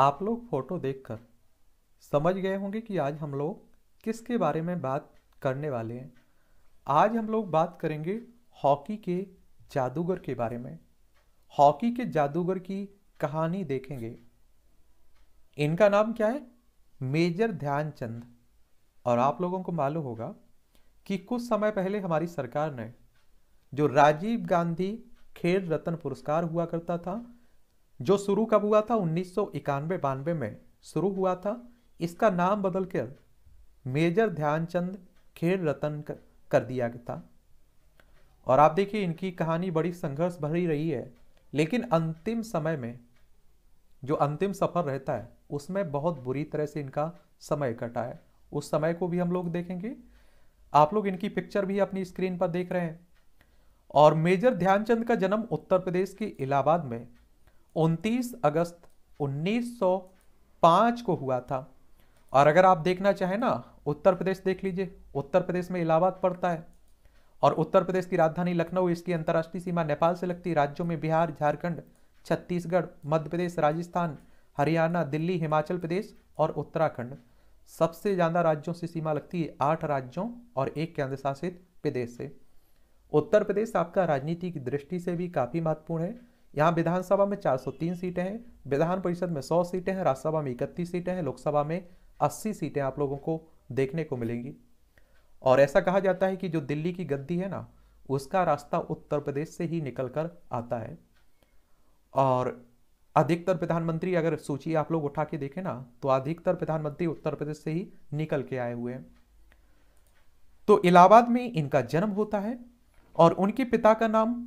आप लोग फोटो देखकर समझ गए होंगे कि आज हम लोग किसके बारे में बात करने वाले हैं आज हम लोग बात करेंगे हॉकी के जादूगर के बारे में हॉकी के जादूगर की कहानी देखेंगे इनका नाम क्या है मेजर ध्यानचंद और आप लोगों को मालूम होगा कि कुछ समय पहले हमारी सरकार ने जो राजीव गांधी खेल रत्न पुरस्कार हुआ करता था जो शुरू कब हुआ था उन्नीस सौ इक्यानवे बानवे में शुरू हुआ था इसका नाम बदलकर मेजर ध्यानचंद खेल रतन कर दिया गया था और आप देखिए इनकी कहानी बड़ी संघर्ष भरी रही है लेकिन अंतिम समय में जो अंतिम सफर रहता है उसमें बहुत बुरी तरह से इनका समय कटा है उस समय को भी हम लोग देखेंगे आप लोग इनकी पिक्चर भी अपनी स्क्रीन पर देख रहे हैं और मेजर ध्यानचंद का जन्म उत्तर प्रदेश के इलाहाबाद में उनतीस अगस्त 1905 को हुआ था और अगर आप देखना चाहें ना उत्तर प्रदेश देख लीजिए उत्तर प्रदेश में इलाहाबाद पड़ता है और उत्तर प्रदेश की राजधानी लखनऊ इसकी अंतर्राष्ट्रीय सीमा नेपाल से लगती राज्यों में बिहार झारखंड छत्तीसगढ़ मध्य प्रदेश राजस्थान हरियाणा दिल्ली हिमाचल प्रदेश और उत्तराखंड सबसे ज़्यादा राज्यों से सीमा लगती है आठ राज्यों और एक केंद्र शासित प्रदेश से उत्तर प्रदेश आपका राजनीति की दृष्टि से भी काफ़ी महत्वपूर्ण है यहाँ विधानसभा में 403 सीटें हैं विधान परिषद में 100 सीटें हैं राज्यसभा में इकतीस सीटें हैं लोकसभा में 80 सीटें आप लोगों को देखने को मिलेंगी और ऐसा कहा जाता है कि जो दिल्ली की गद्दी है ना उसका रास्ता उत्तर प्रदेश से ही निकल कर आता है और अधिकतर प्रधानमंत्री अगर सूची आप लोग उठा के देखें ना तो अधिकतर प्रधानमंत्री उत्तर प्रदेश से ही निकल के आए हुए हैं तो इलाहाबाद में इनका जन्म होता है और उनके पिता का नाम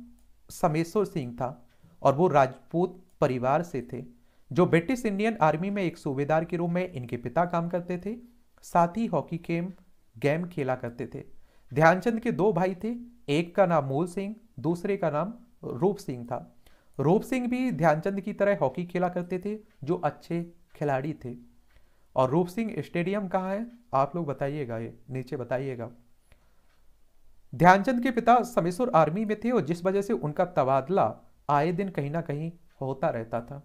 समेश्वर सिंह था और वो राजपूत परिवार से थे जो ब्रिटिश इंडियन आर्मी में एक सूबेदार के रूप में इनके पिता काम करते थे साथ ही हॉकी गेम गेम खेला करते थे ध्यानचंद के दो भाई थे एक का नाम मूल सिंह दूसरे का नाम रूप सिंह था रूप सिंह भी ध्यानचंद की तरह हॉकी खेला करते थे जो अच्छे खिलाड़ी थे और रूप सिंह स्टेडियम कहाँ है आप लोग बताइएगा ये नीचे बताइएगा ध्यानचंद के पिता समेश्वर आर्मी में थे और जिस वजह से उनका तबादला आए दिन कहीं ना कहीं होता रहता था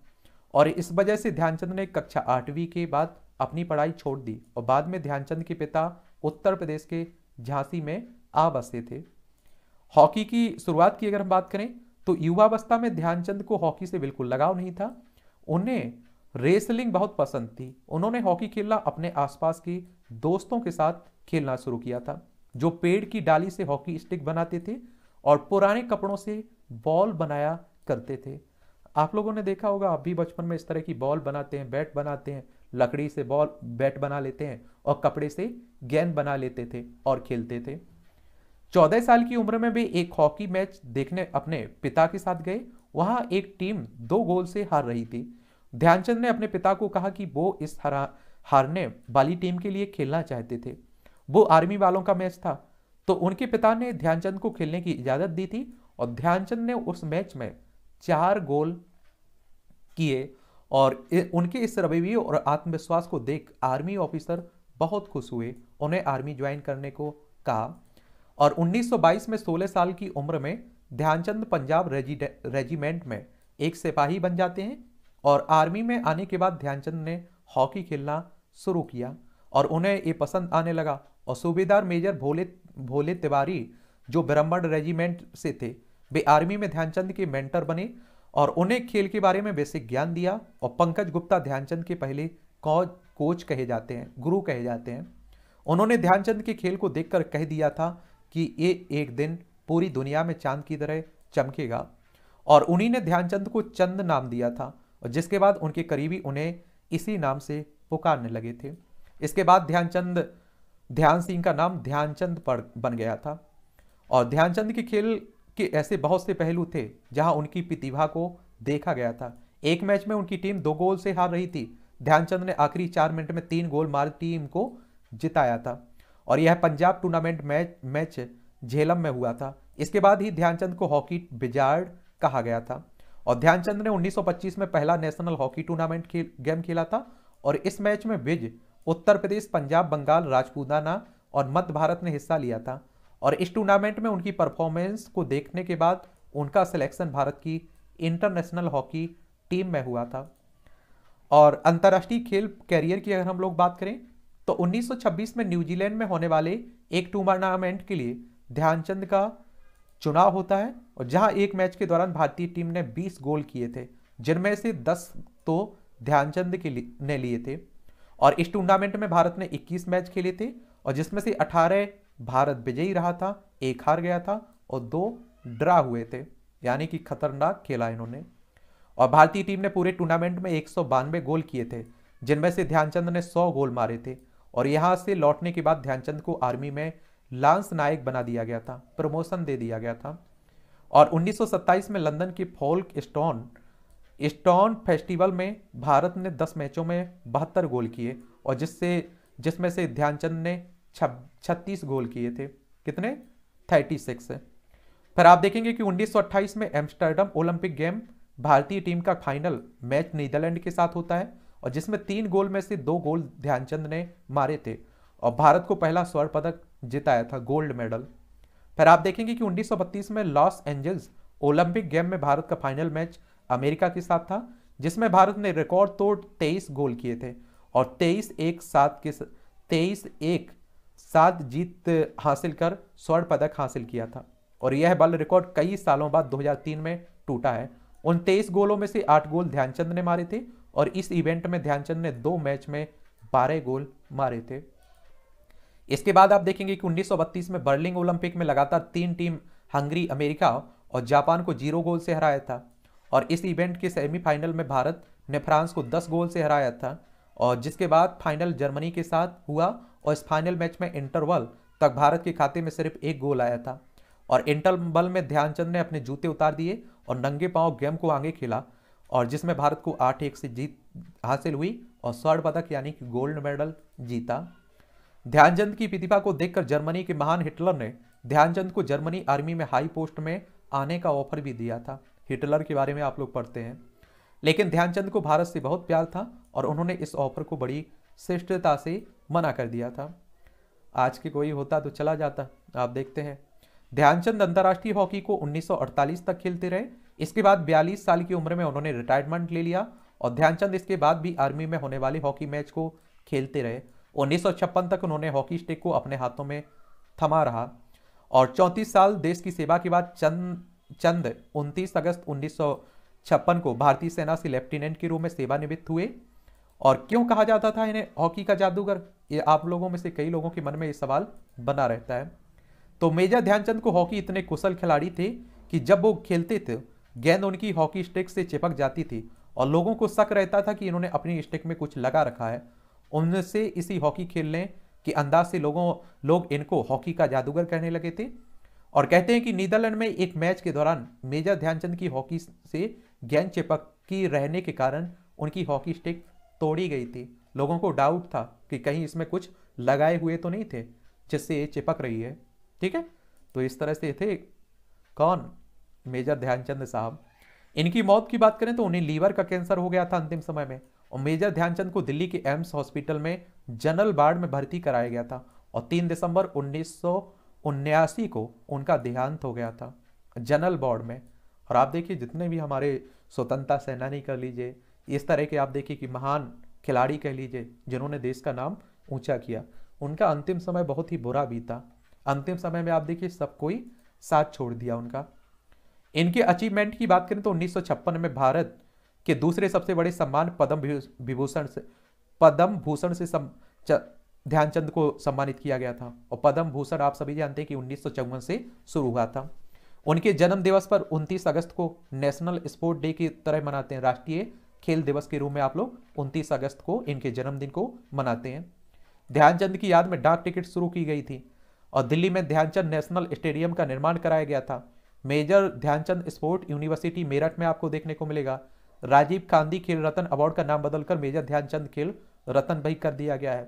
और इस वजह से ध्यानचंद ने कक्षा आठवीं के बाद अपनी पढ़ाई छोड़ दी और बाद में ध्यानचंद के पिता उत्तर प्रदेश के झांसी में आ बसे थे हॉकी की शुरुआत की अगर हम बात करें तो युवावस्था में ध्यानचंद को हॉकी से बिल्कुल लगाव नहीं था उन्हें रेसलिंग बहुत पसंद थी उन्होंने हॉकी खेलना अपने आसपास के दोस्तों के साथ खेलना शुरू किया था जो पेड़ की डाली से हॉकी स्टिक बनाते थे और पुराने कपड़ों से बॉल बनाया करते थे आप लोगों ने देखा होगा आप भी बचपन में इस तरह की बॉल बनाते हैं बैट बनाते हैं लकड़ी से बॉल बैट बना लेते हैं और कपड़े से गेंद बना लेते थे और खेलते थे चौदह साल की उम्र में भी एक हॉकी मैच देखने अपने पिता के साथ गए वहां एक टीम दो गोल से हार रही थी ध्यानचंद ने अपने पिता को कहा कि वो इस हरा हारने वाली टीम के लिए खेलना चाहते थे वो आर्मी वालों का मैच था तो उनके पिता ने ध्यानचंद को खेलने की इजाज़त दी थी और ध्यानचंद ने उस मैच में चार गोल किए और उनके इस रवैये और आत्मविश्वास को देख आर्मी ऑफिसर बहुत खुश हुए उन्हें आर्मी ज्वाइन करने को कहा और 1922 में 16 साल की उम्र में ध्यानचंद पंजाब रेजिमेंट में एक सिपाही बन जाते हैं और आर्मी में आने के बाद ध्यानचंद ने हॉकी खेलना शुरू किया और उन्हें ये पसंद आने लगा और सूबेदार मेजर भोले भोले तिवारी जो ब्रह्मण रेजिमेंट से थे वे आर्मी में ध्यानचंद के मेंटर बने और उन्हें खेल के बारे में बेसिक ज्ञान दिया और पंकज गुप्ता ध्यानचंद के पहले कोच कहे जाते हैं गुरु कहे जाते हैं उन्होंने ध्यानचंद के खेल को देखकर कह दिया था कि ये एक दिन पूरी दुनिया में चांद की तरह चमकेगा और उन्हीं ने ध्यानचंद को चंद नाम दिया था और जिसके बाद उनके करीबी उन्हें इसी नाम से पुकारने लगे थे इसके बाद ध्यानचंद ध्यान सिंह का नाम ध्यानचंद बन गया था और ध्यानचंद के खेल कि ऐसे बहुत से पहलू थे जहां उनकी प्रतिभा को देखा गया था एक मैच में उनकी टीम दो गोल से हार रही थी ध्यानचंद ने आखिरी चार मिनट में तीन गोल मार टीम को जिताया था और यह Punjab tournament match match Jhelum में हुआ था इसके बाद ही ध्यानचंद को हॉकी बिजार्ड कहा गया था और ध्यानचंद ने 1925 में पहला नेशनल हॉकी टूर्नामेंट खेल गेम खेला था और इस मैच में विज उत्तर प्रदेश पंजाब बंगाल राजपूताना और मध्य भारत ने हिस्सा लिया था और इस टूर्नामेंट में उनकी परफॉर्मेंस को देखने के बाद उनका सिलेक्शन भारत की इंटरनेशनल हॉकी टीम में हुआ था और अंतर्राष्ट्रीय खेल कैरियर की अगर हम लोग बात करें तो 1926 में न्यूजीलैंड में होने वाले एक टूर्नामेंट के लिए ध्यानचंद का चुनाव होता है और जहां एक मैच के दौरान भारतीय टीम ने 20 गोल किए थे जिनमें से 10 तो ध्यानचंद के लिए ने लिए थे और इस टूर्नामेंट में भारत ने 21 मैच खेले थे और जिसमें से 18 भारत विजयी रहा था एक हार गया था और दो ड्रा हुए थे यानी कि खतरनाक खेला इन्होंने और भारतीय टीम ने पूरे टूर्नामेंट में एक गोल किए थे जिनमें से ध्यानचंद ने 100 गोल मारे थे और यहाँ से लौटने के बाद ध्यानचंद को आर्मी में लांस नायक बना दिया गया था प्रमोशन दे दिया गया था और 1927 में लंदन की फोल्क स्टोन स्टोन फेस्टिवल में भारत ने 10 मैचों में बहत्तर गोल किए और जिससे जिसमें से ध्यानचंद ने छत्तीस गोल किए थे कितने थर्टी सिक्स फिर आप देखेंगे कि 1928 में एम्स्टर्डम ओलंपिक गेम भारतीय टीम का फाइनल मैच नीदरलैंड के साथ होता है और जिसमें तीन गोल में से दो गोल ध्यानचंद ने मारे थे और भारत को पहला स्वर्ण पदक जिताया था गोल्ड मेडल फिर आप देखेंगे कि 1932 में लॉस एंजल्स ओलंपिक गेम में भारत का फाइनल मैच अमेरिका के साथ था जिसमें भारत ने रिकॉर्ड तोड़ 23 गोल किए थे और 23 एक साथ के तेईस एक सात जीत हासिल कर स्वर्ण पदक हासिल किया था और यह बल रिकॉर्ड कई सालों बाद 2003 में टूटा है उन तेईस गोलों में से आठ गोल ध्यानचंद ने मारे थे और इस इवेंट में ध्यानचंद ने दो मैच में बारह गोल मारे थे इसके बाद आप देखेंगे कि उन्नीस में बर्लिंग ओलंपिक में लगातार तीन टीम हंगरी अमेरिका और जापान को जीरो गोल से हराया था और इस इवेंट के सेमीफाइनल में भारत ने फ्रांस को दस गोल से हराया था और जिसके बाद फाइनल जर्मनी के साथ हुआ और इस फाइनल मैच में इंटरवल तक भारत के खाते में सिर्फ एक गोल आया था और इंटरवल में ध्यानचंद ने अपने जूते उतार दिए और नंगे पाँव गेम को आगे खेला और जिसमें भारत को आठ एक से जीत हासिल हुई और स्वर्ण पदक यानी कि गोल्ड मेडल जीता ध्यानचंद की प्रतिभा को देखकर जर्मनी के महान हिटलर ने ध्यानचंद को जर्मनी आर्मी में हाई पोस्ट में आने का ऑफर भी दिया था हिटलर के बारे में आप लोग पढ़ते हैं लेकिन ध्यानचंद को भारत से बहुत प्यार था और उन्होंने इस ऑफर को बड़ी श्रेष्ठता से मना कर दिया था आज के कोई होता तो चला जाता आप देखते हैं ध्यानचंद अंतर्राष्ट्रीय हॉकी को 1948 तक खेलते रहे इसके बाद 42 साल की उम्र में उन्होंने रिटायरमेंट ले लिया और ध्यानचंद इसके बाद भी आर्मी में होने वाले हॉकी मैच को खेलते रहे उन्नीस तक उन्होंने हॉकी स्टिक को अपने हाथों में थमा रहा और चौंतीस साल देश की सेवा के बाद चंद चंद उनतीस अगस्त उन्नीस छप्पन को भारतीय सेना से लेफ्टिनेंट के रूप में सेवानिवृत्त हुए और क्यों कहा जाता था इन्हें हॉकी का जादूगर ये आप लोगों में से कई लोगों के मन में ये सवाल बना रहता है तो मेजर ध्यानचंद को हॉकी इतने कुशल खिलाड़ी थे कि जब वो खेलते थे गेंद उनकी हॉकी स्टिक से चिपक जाती थी और लोगों को शक रहता था कि इन्होंने अपनी स्टिक में कुछ लगा रखा है उनसे इसी हॉकी खेलने के अंदाज से लोगों लोग इनको हॉकी का जादूगर कहने लगे थे और कहते हैं कि नीदरलैंड में एक मैच के दौरान मेजर ध्यानचंद की हॉकी से गेंद चिपकी रहने के कारण उनकी हॉकी स्टिक तोड़ी गई थी लोगों को डाउट था कि कहीं इसमें कुछ लगाए हुए तो नहीं थे जिससे ये चिपक रही है ठीक है तो इस तरह से थे कौन मेजर ध्यानचंद साहब इनकी मौत की बात करें तो उन्हें लीवर का कैंसर हो गया था अंतिम समय में और मेजर ध्यानचंद को दिल्ली के एम्स हॉस्पिटल में जनरल वार्ड में भर्ती कराया गया था और तीन दिसंबर उन्नीस को उनका देहांत हो गया था जनरल वार्ड में और आप देखिए जितने भी हमारे स्वतंत्रता सेनानी कह लीजिए इस तरह के आप देखिए कि महान खिलाड़ी कह लीजिए जिन्होंने देश का नाम ऊंचा किया उनका अंतिम समय बहुत ही बुरा बीता अंतिम समय में आप देखिए सब कोई साथ छोड़ दिया उनका इनके अचीवमेंट की बात करें तो उन्नीस में भारत के दूसरे सबसे बड़े सम्मान पद्म विभूषण से पद्म भूषण से सम, च, ध्यानचंद को सम्मानित किया गया था और पद्म भूषण आप सभी जानते हैं कि उन्नीस से शुरू हुआ था उनके जन्म दिवस पर 29 अगस्त को नेशनल स्पोर्ट डे की तरह मनाते हैं राष्ट्रीय खेल दिवस के रूप में आप लोग 29 अगस्त को इनके जन्मदिन को मनाते हैं ध्यानचंद की याद में डाक टिकट शुरू की गई थी और दिल्ली में ध्यानचंद नेशनल स्टेडियम का निर्माण कराया गया था major Dhyanchand sport university Meerut में आपको देखने को मिलेगा राजीव गांधी खेल रत्न अवार्ड का नाम बदलकर मेजर ध्यानचंद खेल रतन भाई कर दिया गया है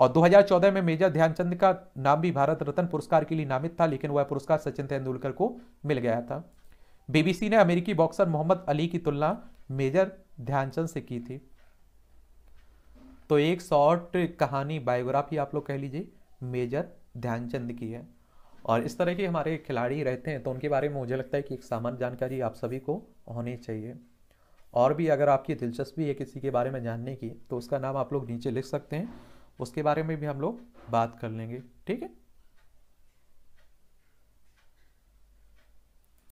और 2014 में मेजर ध्यानचंद का नाम भी भारत रत्न पुरस्कार के लिए नामित था लेकिन वह पुरस्कार सचिन तेंदुलकर को मिल गया था बीबीसी ने अमेरिकी बॉक्सर मोहम्मद अली की तुलना मेजर ध्यानचंद से की थी तो एक शॉर्ट कहानी बायोग्राफी आप लोग कह लीजिए मेजर ध्यानचंद की है और इस तरह के हमारे खिलाड़ी रहते हैं तो उनके बारे में मुझे लगता है कि एक सामान्य जानकारी आप सभी को होनी चाहिए और भी अगर आपकी दिलचस्पी है किसी के बारे में जानने की तो उसका नाम आप लोग नीचे लिख सकते हैं उसके बारे में भी हम लोग बात कर लेंगे ठीक है